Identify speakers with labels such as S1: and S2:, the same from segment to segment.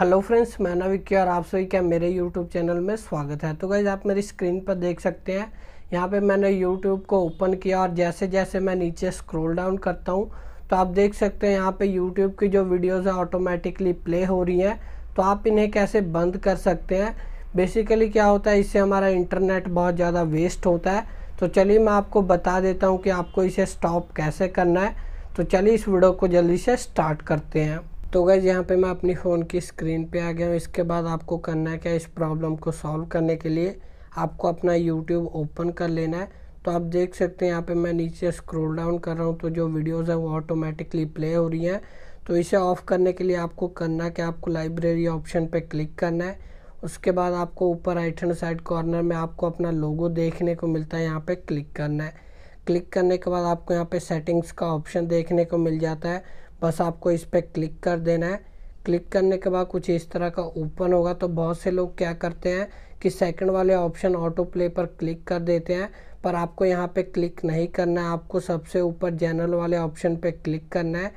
S1: hello friends मैं नविक और आप सभी क्या मेरे यूट्यूब चैनल में स्वागत है तो गाइज आप मेरी स्क्रीन पर देख सकते हैं यहाँ पे मैंने यूट्यूब को ओपन किया और जैसे जैसे मैं नीचे स्क्रॉल डाउन करता हूँ तो आप देख सकते हैं यहाँ पे यूट्यूब की जो वीडियोस है ऑटोमेटिकली प्ले हो रही हैं तो आप इन्हें कैसे बंद कर सकते हैं बेसिकली क्या होता है इससे हमारा इंटरनेट बहुत ज़्यादा वेस्ट होता है तो चलिए मैं आपको बता देता हूँ कि आपको इसे स्टॉप कैसे करना है तो चलिए इस वीडियो को जल्दी से स्टार्ट करते हैं तो गैज़ यहाँ पे मैं अपनी फ़ोन की स्क्रीन पे आ गया हूँ इसके बाद आपको करना है क्या इस प्रॉब्लम को सॉल्व करने के लिए आपको अपना यूट्यूब ओपन कर लेना है तो आप देख सकते हैं यहाँ पे मैं नीचे स्क्रॉल डाउन कर रहा हूँ तो जो वीडियोस हैं वो ऑटोमेटिकली प्ले हो रही हैं तो इसे ऑफ़ करने के लिए आपको करना कि आपको लाइब्रेरी ऑप्शन पर क्लिक करना है उसके बाद आपको ऊपर राइट हैंड साइड कॉर्नर में आपको अपना लोगो देखने को मिलता है यहाँ पर क्लिक करना है क्लिक करने के बाद आपको यहाँ पे सेटिंग्स का ऑप्शन देखने को मिल जाता है बस आपको इस पर क्लिक कर देना है क्लिक करने के बाद कुछ इस तरह का ओपन होगा तो बहुत से लोग क्या करते हैं कि सेकंड वाले ऑप्शन ऑटो प्ले पर क्लिक कर देते हैं पर आपको यहाँ पे क्लिक नहीं करना है आपको सबसे ऊपर जनरल वाले ऑप्शन पे क्लिक करना है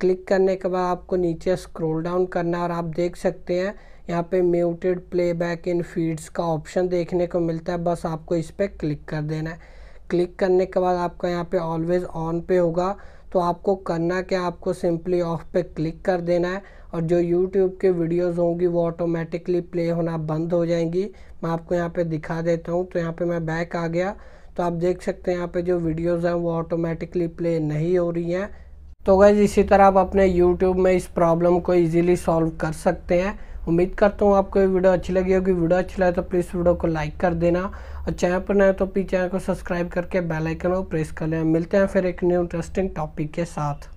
S1: क्लिक करने के बाद आपको नीचे स्क्रॉल डाउन करना है और आप देख सकते हैं यहाँ पे म्यूटेड प्लेबैक इन फीड्स का ऑप्शन देखने को मिलता है बस आपको इस पर क्लिक कर देना है क्लिक करने के बाद आपका यहाँ पे ऑलवेज़ ऑन पे होगा तो आपको करना क्या आपको सिंपली ऑफ पे क्लिक कर देना है और जो यूट्यूब के वीडियोस होंगी वो ऑटोमेटिकली प्ले होना बंद हो जाएंगी मैं आपको यहाँ पे दिखा देता हूँ तो यहाँ पे मैं बैक आ गया तो आप देख सकते हैं यहाँ पे जो वीडियोस हैं वो ऑटोमेटिकली प्ले नहीं हो रही हैं तो गैज़ इसी तरह आप अपने यूट्यूब में इस प्रॉब्लम को ईजिली सॉल्व कर सकते हैं उम्मीद करता हूँ आपको ये वीडियो अच्छी लगी होगी वीडियो अच्छी लगे तो प्लीज़ वीडियो को लाइक कर देना और अच्छा, चैनल पर नए तो प्लीज़ चैनल को सब्सक्राइब करके बेलाइकन को प्रेस कर लेना मिलते हैं फिर एक न्यू इंटरेस्टिंग टॉपिक के साथ